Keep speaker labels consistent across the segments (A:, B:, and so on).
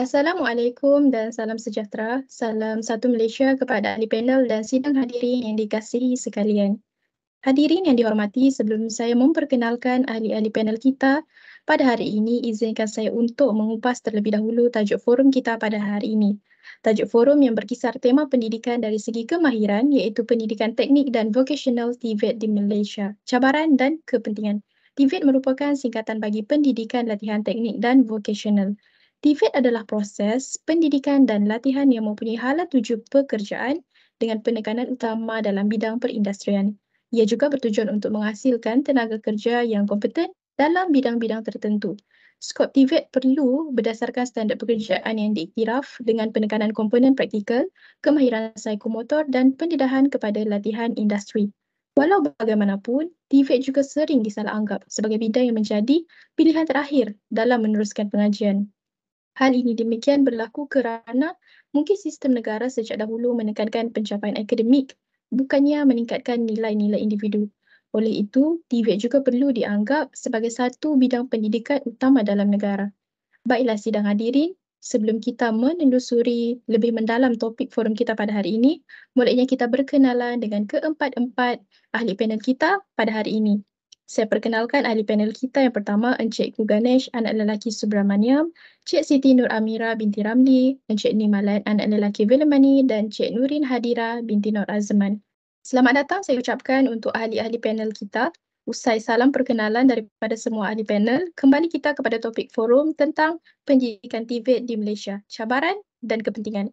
A: Assalamualaikum dan salam sejahtera. Salam satu Malaysia kepada ahli panel dan sidang hadirin yang dikasihi sekalian. Hadirin yang dihormati, sebelum saya memperkenalkan ahli-ahli panel kita, pada hari ini izinkan saya untuk mengupas terlebih dahulu tajuk forum kita pada hari ini, Tajuk forum yang berkisar tema pendidikan dari segi kemahiran iaitu pendidikan teknik dan vocational TVET di Malaysia, cabaran dan kepentingan. TVET merupakan singkatan bagi pendidikan latihan teknik dan vocational. TVET adalah proses pendidikan dan latihan yang mempunyai hala tuju pekerjaan dengan penekanan utama dalam bidang perindustrian. Ia juga bertujuan untuk menghasilkan tenaga kerja yang kompeten dalam bidang-bidang tertentu skop TVET perlu berdasarkan standar pekerjaan yang diiktiraf dengan penekanan komponen praktikal, kemahiran psikomotor dan pendedahan kepada latihan industri. Walau bagaimanapun, TVET juga sering disalahanggap sebagai bidang yang menjadi pilihan terakhir dalam meneruskan pengajian. Hal ini demikian berlaku kerana mungkin sistem negara sejak dahulu menekankan pencapaian akademik bukannya meningkatkan nilai-nilai individu. Oleh itu, TVET juga perlu dianggap sebagai satu bidang pendidikan utama dalam negara. Baiklah sidang hadirin, sebelum kita menelusuri lebih mendalam topik forum kita pada hari ini, mulanya kita berkenalan dengan keempat-empat ahli panel kita pada hari ini. Saya perkenalkan ahli panel kita yang pertama Encik Kuganesh anak lelaki Subramaniam, Cik Siti Nur Amira binti Ramli, Encik Nimalan anak lelaki Velemani, dan Cik Nurin Hadira binti Nur Azman. Selamat datang saya ucapkan untuk ahli-ahli panel kita. Usai salam perkenalan daripada semua ahli panel, kembali kita kepada topik forum tentang pendidikan TVET di Malaysia, cabaran dan kepentingan.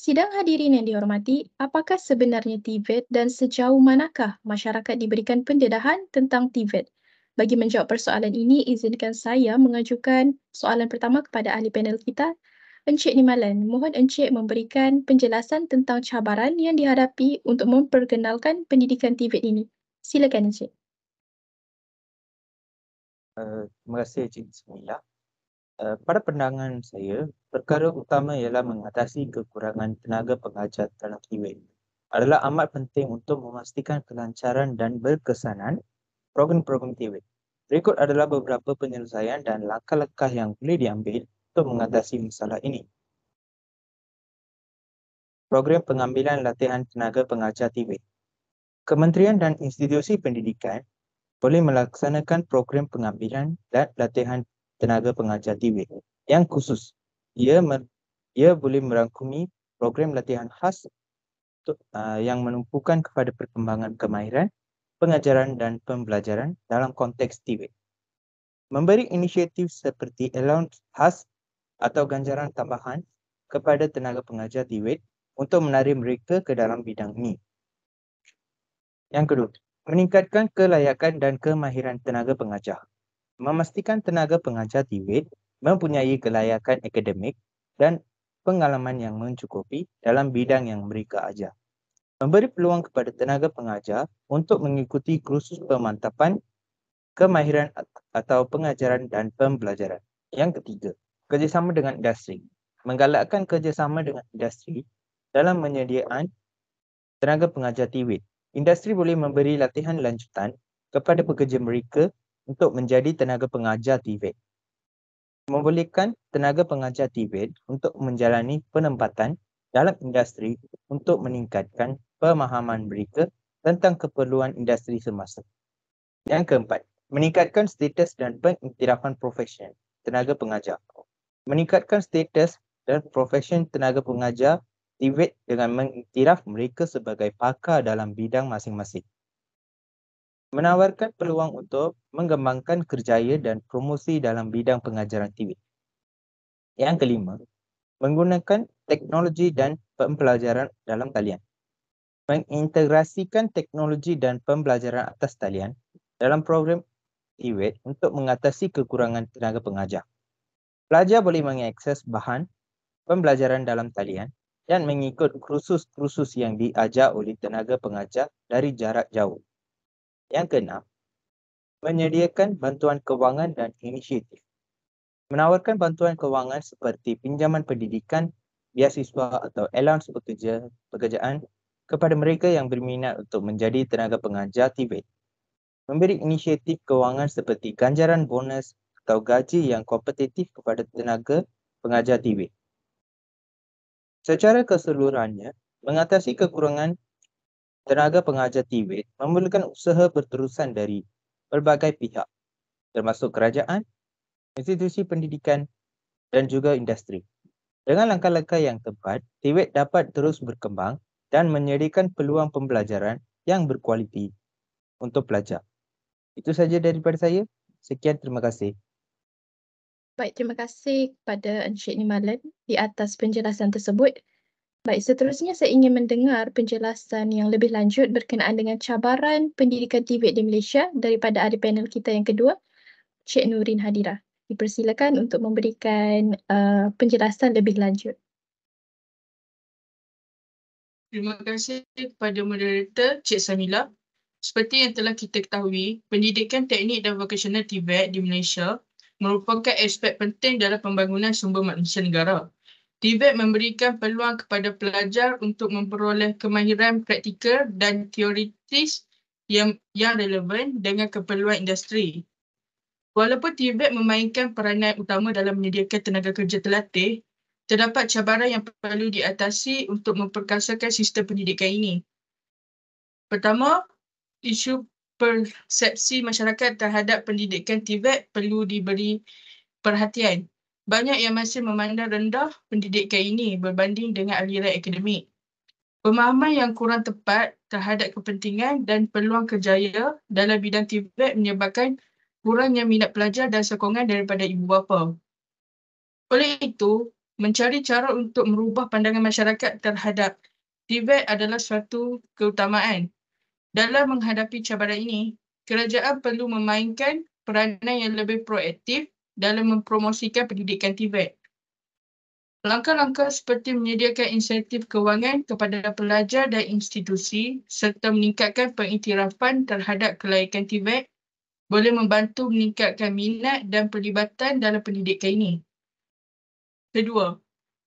A: Sidang hadirin yang dihormati, apakah sebenarnya TVET dan sejauh manakah masyarakat diberikan pendedahan tentang TVET? Bagi menjawab persoalan ini, izinkan saya mengajukan soalan pertama kepada ahli panel kita, Encik Nimalan, mohon Encik memberikan penjelasan tentang cabaran yang dihadapi untuk memperkenalkan pendidikan TVET ini. Silakan Encik.
B: Uh, terima kasih Encik Bismillah. Uh, pada pandangan saya, perkara utama ialah mengatasi kekurangan tenaga pengajar dalam TVET adalah amat penting untuk memastikan kelancaran dan berkesanan program-program TVET. Berikut adalah beberapa penyelesaian dan langkah-langkah yang boleh diambil untuk mengatasi masalah ini. Program Pengambilan Latihan Tenaga Pengajar TV Kementerian dan institusi pendidikan boleh melaksanakan program pengambilan dan latihan tenaga pengajar TV yang khusus. Ia, ia boleh merangkumi program latihan khas untuk, uh, yang menumpukan kepada perkembangan kemahiran, pengajaran dan pembelajaran dalam konteks TV. Memberi inisiatif seperti allowance khas atau ganjaran tambahan kepada tenaga pengajar di WED untuk menarik mereka ke dalam bidang ini. Yang kedua, meningkatkan kelayakan dan kemahiran tenaga pengajar. Memastikan tenaga pengajar di WED mempunyai kelayakan akademik dan pengalaman yang mencukupi dalam bidang yang mereka ajar. Memberi peluang kepada tenaga pengajar untuk mengikuti kursus pemantapan, kemahiran atau pengajaran dan pembelajaran. Yang ketiga, kerjasama dengan industri. Menggalakkan kerjasama dengan industri dalam menyediaan tenaga pengajar TVET. Industri boleh memberi latihan lanjutan kepada pekerja mereka untuk menjadi tenaga pengajar TVET. Membolehkan tenaga pengajar TVET untuk menjalani penempatan dalam industri untuk meningkatkan pemahaman mereka tentang keperluan industri semasa. Yang keempat, meningkatkan status dan pengiktirafan profesional tenaga pengajar meningkatkan status dan profesion tenaga pengajar TVET e dengan mengiktiraf mereka sebagai pakar dalam bidang masing-masing. Menawarkan peluang untuk mengembangkan kerjaya dan promosi dalam bidang pengajaran TVET. E Yang kelima, menggunakan teknologi dan pembelajaran dalam talian. Mengintegrasikan teknologi dan pembelajaran atas talian dalam program TVET e untuk mengatasi kekurangan tenaga pengajar. Pelajar boleh mengakses bahan pembelajaran dalam talian dan mengikut kursus-kursus yang diajar oleh tenaga pengajar dari jarak jauh. Yang keenam, menyediakan bantuan kewangan dan inisiatif. Menawarkan bantuan kewangan seperti pinjaman pendidikan, biasiswa atau allowance pekerja, pekerjaan kepada mereka yang berminat untuk menjadi tenaga pengajar TVET. Memberi inisiatif kewangan seperti ganjaran bonus, atau gaji yang kompetitif kepada tenaga pengajar TV. Secara keseluruhannya, mengatasi kekurangan tenaga pengajar TV memerlukan usaha berterusan dari pelbagai pihak termasuk kerajaan, institusi pendidikan dan juga industri. Dengan langkah-langkah yang tepat, TVET dapat terus berkembang dan menyediakan peluang pembelajaran yang berkualiti untuk pelajar. Itu saja daripada saya. Sekian terima kasih.
A: Baik, terima kasih kepada Encik Nimalan di atas penjelasan tersebut. Baik, seterusnya saya ingin mendengar penjelasan yang lebih lanjut berkenaan dengan cabaran pendidikan TVET di Malaysia daripada ahli panel kita yang kedua, Cik Nurin Hadira. Dipersilakan untuk memberikan uh, penjelasan lebih lanjut.
C: Terima kasih kepada moderator Cik Samila. Seperti yang telah kita ketahui, pendidikan teknik dan vokasional TVET di Malaysia merupakan aspek penting dalam pembangunan sumber manusia negara. TVET memberikan peluang kepada pelajar untuk memperoleh kemahiran praktikal dan teoritis yang, yang relevan dengan keperluan industri. Walaupun TVET memainkan peranan utama dalam menyediakan tenaga kerja terlatih, terdapat cabaran yang perlu diatasi untuk memperkasakan sistem pendidikan ini. Pertama, isu persepsi masyarakat terhadap pendidikan tibet perlu diberi perhatian. Banyak yang masih memandang rendah pendidikan ini berbanding dengan aliran akademik. Pemahaman yang kurang tepat terhadap kepentingan dan peluang kerjaya dalam bidang tibet menyebabkan kurangnya minat pelajar dan sokongan daripada ibu bapa. Oleh itu, mencari cara untuk merubah pandangan masyarakat terhadap tibet adalah suatu keutamaan dalam menghadapi cabaran ini, kerajaan perlu memainkan peranan yang lebih proaktif dalam mempromosikan pendidikan TVET. Langkah-langkah seperti menyediakan insentif kewangan kepada pelajar dan institusi serta meningkatkan pengiktirafan terhadap kelayakan TVET boleh membantu meningkatkan minat dan pelibatan dalam pendidikan ini. Kedua,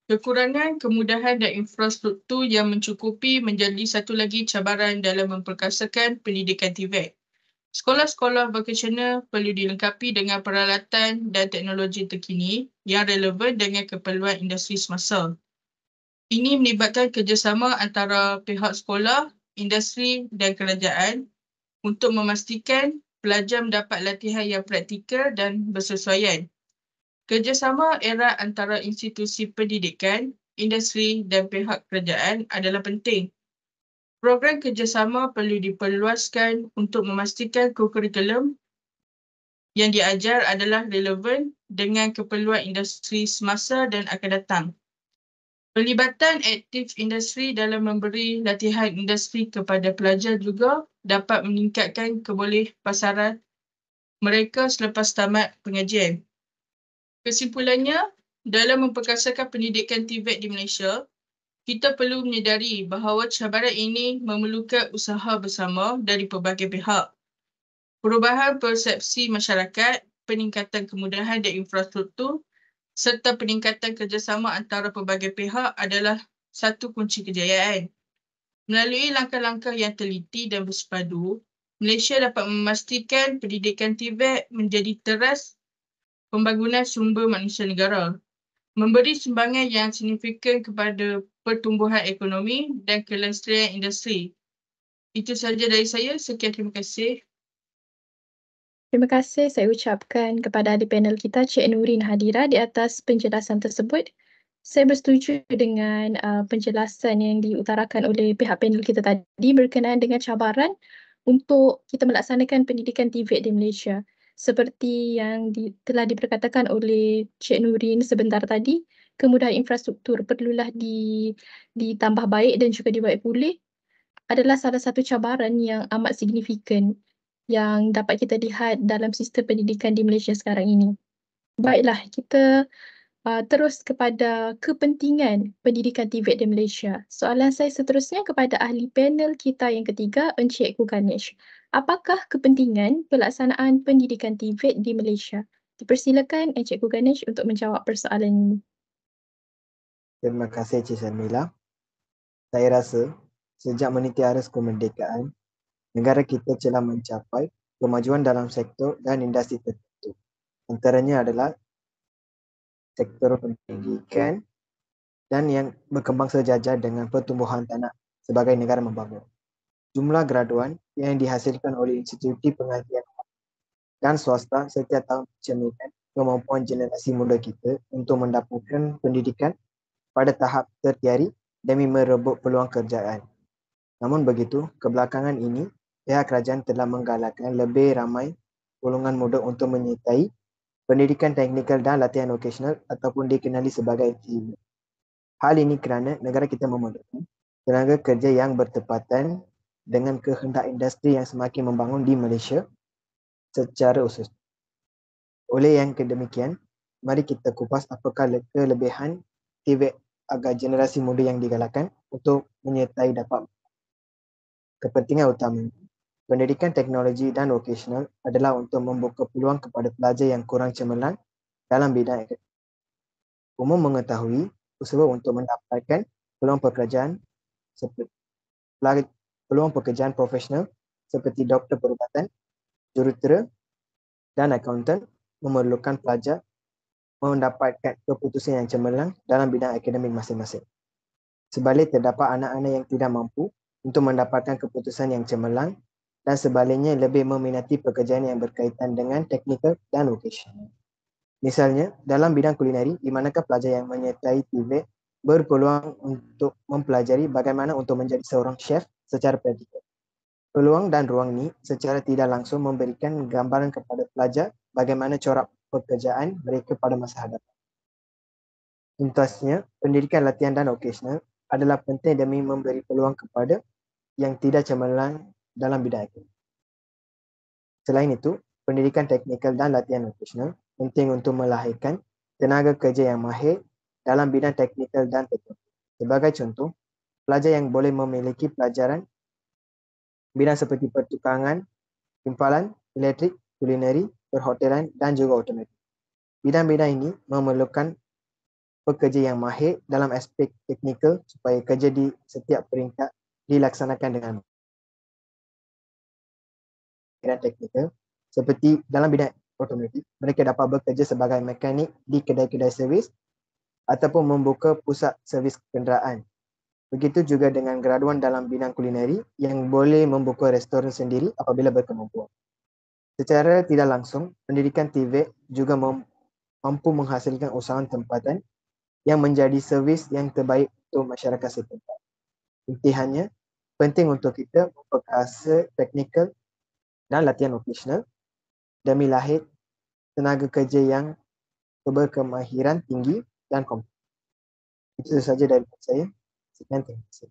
C: Kekurangan kemudahan dan infrastruktur yang mencukupi menjadi satu lagi cabaran dalam memperkasakan pendidikan TVET. Sekolah-sekolah vocational perlu dilengkapi dengan peralatan dan teknologi terkini yang relevan dengan keperluan industri semasa. Ini melibatkan kerjasama antara pihak sekolah, industri dan kerajaan untuk memastikan pelajar mendapat latihan yang praktikal dan bersesuaian Kerjasama era antara institusi pendidikan, industri dan pihak kerajaan adalah penting. Program kerjasama perlu diperluaskan untuk memastikan kurikulum yang diajar adalah relevan dengan keperluan industri semasa dan akan datang. Pelibatan aktif industri dalam memberi latihan industri kepada pelajar juga dapat meningkatkan keboleh pasaran mereka selepas tamat pengajian. Kesimpulannya, dalam memperkasakan pendidikan TVET di Malaysia, kita perlu menyedari bahawa cabaran ini memerlukan usaha bersama dari pelbagai pihak. Perubahan persepsi masyarakat, peningkatan kemudahan dan infrastruktur serta peningkatan kerjasama antara pelbagai pihak adalah satu kunci kejayaan. Melalui langkah-langkah yang teliti dan bersepadu, Malaysia dapat memastikan pendidikan TVET menjadi teras pembangunan sumber manusia negara, memberi sumbangan yang signifikan kepada pertumbuhan ekonomi dan kelestarian industri. Itu sahaja dari saya. Sekian terima kasih.
A: Terima kasih saya ucapkan kepada ahli panel kita Cik Nurin Hadira di atas penjelasan tersebut. Saya bersetuju dengan uh, penjelasan yang diutarakan oleh pihak panel kita tadi berkenaan dengan cabaran untuk kita melaksanakan pendidikan TVET di Malaysia seperti yang di, telah diperkatakan oleh Cik Nurin sebentar tadi, kemudahan infrastruktur perlulah di, ditambah baik dan juga dibuat pulih adalah salah satu cabaran yang amat signifikan yang dapat kita lihat dalam sistem pendidikan di Malaysia sekarang ini. Baiklah, kita uh, terus kepada kepentingan pendidikan TVET di Malaysia. Soalan saya seterusnya kepada ahli panel kita yang ketiga, Encik Kuganesh apakah kepentingan pelaksanaan pendidikan TVET di Malaysia? Dipersilakan Encik Ganesh untuk menjawab persoalan
D: ini. Terima kasih Encik Syamila. Saya rasa sejak meniti aras kemerdekaan, negara kita telah mencapai kemajuan dalam sektor dan industri tertentu. Antaranya adalah sektor pendidikan dan yang berkembang sejajar dengan pertumbuhan tanah sebagai negara membangun jumlah graduan yang dihasilkan oleh institusi pengajian dan swasta setiap tahun mencerminkan kemampuan generasi muda kita untuk mendapatkan pendidikan pada tahap tertiari demi merebut peluang kerjaan. Namun begitu, kebelakangan ini, pihak kerajaan telah menggalakkan lebih ramai golongan muda untuk menyertai pendidikan teknikal dan latihan vocational ataupun dikenali sebagai TV. Hal ini kerana negara kita memerlukan tenaga kerja yang bertepatan dengan kehendak industri yang semakin membangun di Malaysia secara usus. Oleh yang kedemikian, mari kita kupas apakah kelebihan TV agar generasi muda yang digalakkan untuk menyertai dapat kepentingan utama. Pendidikan teknologi dan vocational adalah untuk membuka peluang kepada pelajar yang kurang cemerlang dalam bidang umum mengetahui usaha untuk mendapatkan peluang pekerjaan seperti peluang pekerjaan profesional seperti doktor perubatan, jurutera dan akuntan memerlukan pelajar mendapatkan keputusan yang cemerlang dalam bidang akademik masing-masing. Sebaliknya terdapat anak-anak yang tidak mampu untuk mendapatkan keputusan yang cemerlang dan sebaliknya lebih meminati pekerjaan yang berkaitan dengan teknikal dan vocational. Misalnya, dalam bidang kulineri, di manakah pelajar yang menyertai TV berpeluang untuk mempelajari bagaimana untuk menjadi seorang chef secara praktikal. Peluang dan ruang ini secara tidak langsung memberikan gambaran kepada pelajar bagaimana corak pekerjaan mereka pada masa hadapan. Intasnya, pendidikan latihan dan occasional adalah penting demi memberi peluang kepada yang tidak cemerlang dalam bidang ekonomi. Selain itu, pendidikan teknikal dan latihan occasional penting untuk melahirkan tenaga kerja yang mahir dalam bidang teknikal dan teknologi. Sebagai contoh, pelajar yang boleh memiliki pelajaran bidang seperti pertukangan, timpalan, elektrik, kulineri, perhotelan dan juga otomatik. Bidang-bidang ini memerlukan pekerja yang mahir dalam aspek teknikal supaya kerja di setiap peringkat dilaksanakan dengan bidang teknikal seperti dalam bidang otomotif mereka dapat bekerja sebagai mekanik di kedai-kedai servis ataupun membuka pusat servis kenderaan. Begitu juga dengan graduan dalam bidang kulineri yang boleh membuka restoran sendiri apabila berkemampuan. Secara tidak langsung, pendidikan TV juga mampu menghasilkan usahawan tempatan yang menjadi servis yang terbaik untuk masyarakat setempat. Intihannya, penting untuk kita memperkasa teknikal dan latihan operasional demi lahir tenaga kerja yang berkemahiran tinggi dan komputer. Itu sahaja dari saya. Sekian terima kasih.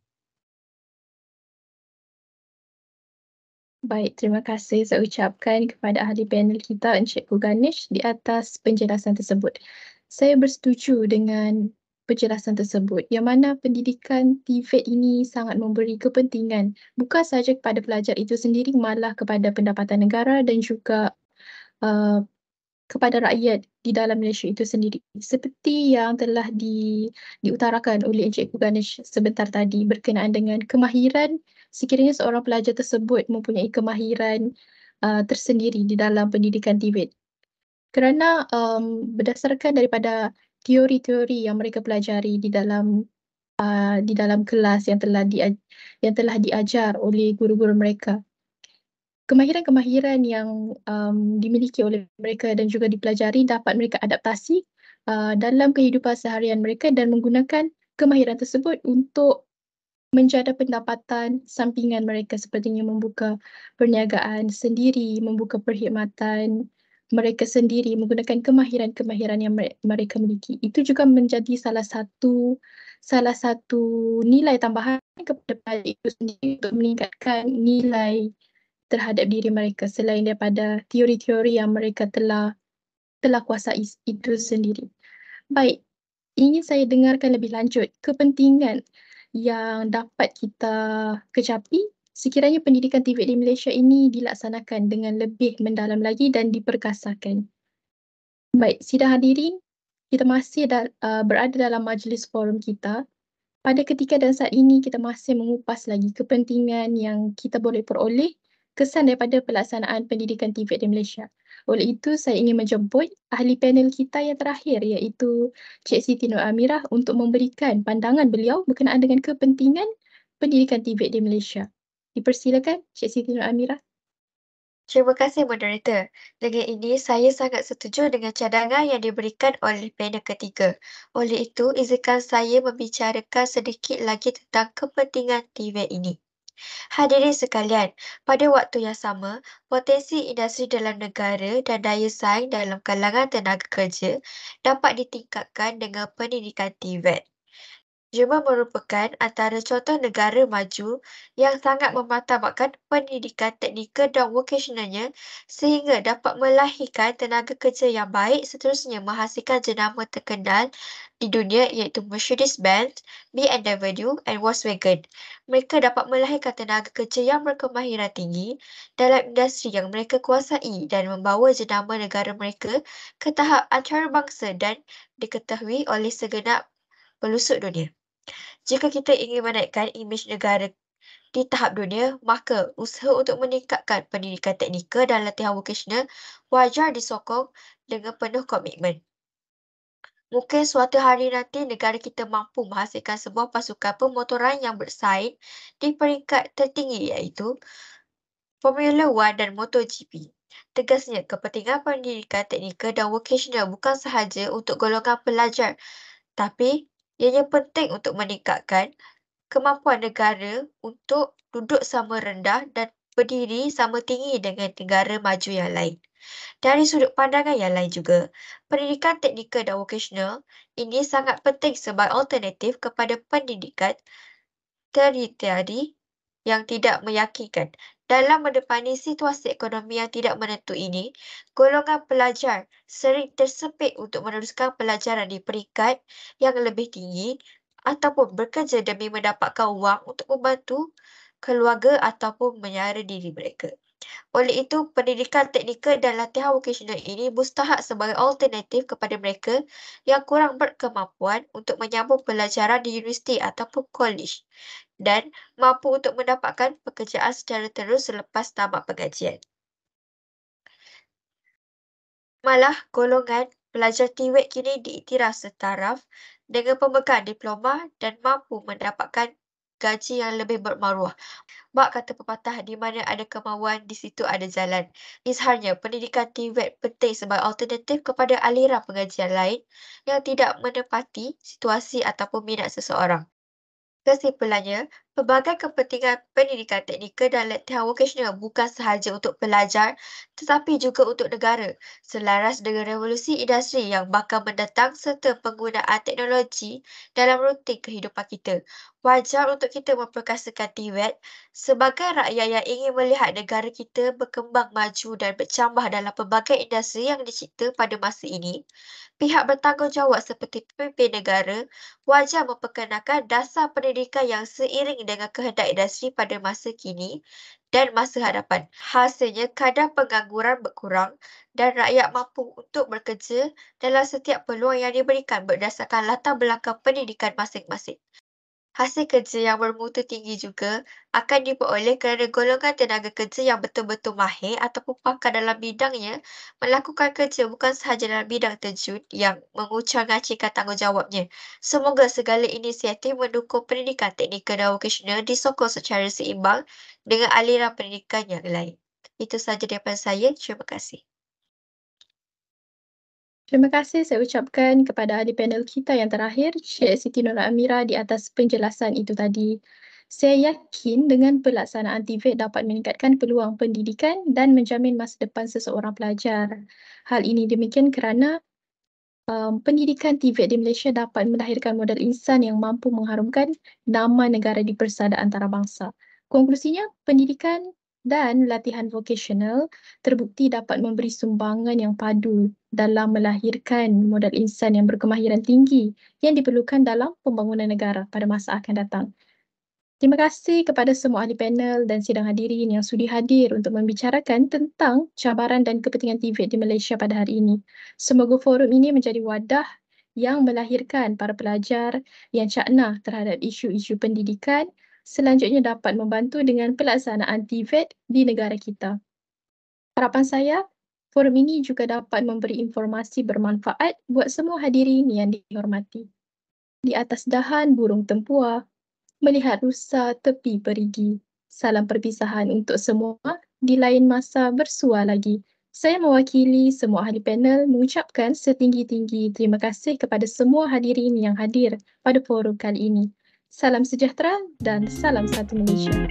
D: Baik, terima kasih saya ucapkan kepada
A: ahli panel kita Encik Kuganish di atas penjelasan tersebut. Saya bersetuju dengan penjelasan tersebut yang mana pendidikan TVET ini sangat memberi kepentingan bukan sahaja kepada pelajar itu sendiri malah kepada pendapatan negara dan juga uh, kepada rakyat di dalam Malaysia itu sendiri. Seperti yang telah di, diutarakan oleh Encik Ganesh sebentar tadi berkenaan dengan kemahiran sekiranya seorang pelajar tersebut mempunyai kemahiran uh, tersendiri di dalam pendidikan TVET. Kerana um, berdasarkan daripada teori-teori yang mereka pelajari di dalam uh, di dalam kelas yang telah di, yang telah diajar oleh guru-guru mereka kemahiran-kemahiran yang um, dimiliki oleh mereka dan juga dipelajari dapat mereka adaptasi uh, dalam kehidupan seharian mereka dan menggunakan kemahiran tersebut untuk menjana pendapatan sampingan mereka seperti yang membuka perniagaan sendiri, membuka perkhidmatan mereka sendiri menggunakan kemahiran-kemahiran yang mereka miliki. Itu juga menjadi salah satu salah satu nilai tambahan kepada pelajar itu sendiri untuk meningkatkan nilai terhadap diri mereka selain daripada teori-teori yang mereka telah telah kuasai itu sendiri. Baik, ingin saya dengarkan lebih lanjut kepentingan yang dapat kita kecapi sekiranya pendidikan TVET di Malaysia ini dilaksanakan dengan lebih mendalam lagi dan diperkasakan. Baik, sidang hadirin, kita masih da- uh, berada dalam majlis forum kita. Pada ketika dan saat ini kita masih mengupas lagi kepentingan yang kita boleh peroleh kesan daripada pelaksanaan pendidikan TVET di Malaysia. Oleh itu, saya ingin menjemput ahli panel kita yang terakhir iaitu Cik Siti Nur Amirah untuk memberikan pandangan beliau berkenaan dengan kepentingan pendidikan TVET di
E: Malaysia. Dipersilakan Cik Siti Nur Amirah. Terima kasih moderator. Dengan ini saya sangat setuju dengan cadangan yang diberikan oleh panel ketiga. Oleh itu izinkan saya membicarakan sedikit lagi tentang kepentingan TVET ini. Hadirin sekalian, pada waktu yang sama, potensi industri dalam negara dan daya saing dalam kalangan tenaga kerja dapat ditingkatkan dengan pendidikan TVET. Jerman merupakan antara contoh negara maju yang sangat mematamakan pendidikan teknikal dan vocationalnya sehingga dapat melahirkan tenaga kerja yang baik seterusnya menghasilkan jenama terkenal di dunia iaitu Mercedes-Benz, BMW dan Volkswagen. Mereka dapat melahirkan tenaga kerja yang berkemahiran tinggi dalam industri yang mereka kuasai dan membawa jenama negara mereka ke tahap antarabangsa dan diketahui oleh segenap pelusuk dunia. Jika kita ingin menaikkan imej negara di tahap dunia, maka usaha untuk meningkatkan pendidikan teknikal dan latihan vocational wajar disokong dengan penuh komitmen. Mungkin suatu hari nanti negara kita mampu menghasilkan sebuah pasukan pemotoran yang bersaing di peringkat tertinggi iaitu Formula One dan MotoGP. Tegasnya, kepentingan pendidikan teknikal dan vocational bukan sahaja untuk golongan pelajar tapi ianya penting untuk meningkatkan kemampuan negara untuk duduk sama rendah dan berdiri sama tinggi dengan negara maju yang lain. Dari sudut pandangan yang lain juga, pendidikan teknikal dan vocational ini sangat penting sebagai alternatif kepada pendidikan teritori yang tidak meyakinkan dalam mendepani situasi ekonomi yang tidak menentu ini, golongan pelajar sering tersepit untuk meneruskan pelajaran di peringkat yang lebih tinggi ataupun bekerja demi mendapatkan wang untuk membantu keluarga ataupun menyara diri mereka. Oleh itu, pendidikan teknikal dan latihan vokasional ini mustahak sebagai alternatif kepada mereka yang kurang berkemampuan untuk menyambung pelajaran di universiti ataupun kolej dan mampu untuk mendapatkan pekerjaan secara terus selepas tamat pengajian. Malah, golongan pelajar TVET e kini diiktiraf setaraf dengan pemegang diploma dan mampu mendapatkan gaji yang lebih bermaruah. Mak kata pepatah, di mana ada kemauan, di situ ada jalan. Isharnya, pendidikan TVET penting sebagai alternatif kepada aliran pengajian lain yang tidak menepati situasi ataupun minat seseorang. Kesimpulannya, Pelbagai kepentingan pendidikan teknikal dan latihan vocational bukan sahaja untuk pelajar tetapi juga untuk negara selaras dengan revolusi industri yang bakal mendatang serta penggunaan teknologi dalam rutin kehidupan kita. Wajar untuk kita memperkasakan TVET sebagai rakyat yang ingin melihat negara kita berkembang maju dan bercambah dalam pelbagai industri yang dicipta pada masa ini. Pihak bertanggungjawab seperti pemimpin negara wajar memperkenalkan dasar pendidikan yang seiring dengan kehendak industri pada masa kini dan masa hadapan. Hasilnya, kadar pengangguran berkurang dan rakyat mampu untuk bekerja dalam setiap peluang yang diberikan berdasarkan latar belakang pendidikan masing-masing hasil kerja yang bermutu tinggi juga akan diperoleh kerana golongan tenaga kerja yang betul-betul mahir ataupun pakar dalam bidangnya melakukan kerja bukan sahaja dalam bidang terjun yang mengucang ngacirkan tanggungjawabnya. Semoga segala inisiatif mendukung pendidikan teknikal dan vocational disokong secara seimbang dengan aliran pendidikan yang lain. Itu sahaja daripada saya. Terima kasih. Terima kasih saya ucapkan kepada ahli panel kita
A: yang terakhir, Cik Siti Nur Amira di atas penjelasan itu tadi. Saya yakin dengan pelaksanaan TVET dapat meningkatkan peluang pendidikan dan menjamin masa depan seseorang pelajar. Hal ini demikian kerana um, pendidikan TVET di Malaysia dapat melahirkan modal insan yang mampu mengharumkan nama negara di persada antarabangsa. Konklusinya, pendidikan dan latihan vokasional terbukti dapat memberi sumbangan yang padu dalam melahirkan modal insan yang berkemahiran tinggi yang diperlukan dalam pembangunan negara pada masa akan datang. Terima kasih kepada semua ahli panel dan sidang hadirin yang sudi hadir untuk membicarakan tentang cabaran dan kepentingan TV di Malaysia pada hari ini. Semoga forum ini menjadi wadah yang melahirkan para pelajar yang cakna terhadap isu-isu pendidikan selanjutnya dapat membantu dengan pelaksanaan TVET di negara kita. Harapan saya, forum ini juga dapat memberi informasi bermanfaat buat semua hadirin yang dihormati. Di atas dahan burung tempua, melihat rusa tepi perigi. Salam perpisahan untuk semua, di lain masa bersua lagi. Saya mewakili semua ahli panel mengucapkan setinggi-tinggi terima kasih kepada semua hadirin yang hadir pada forum kali ini. Salam sejahtera dan salam satu Malaysia.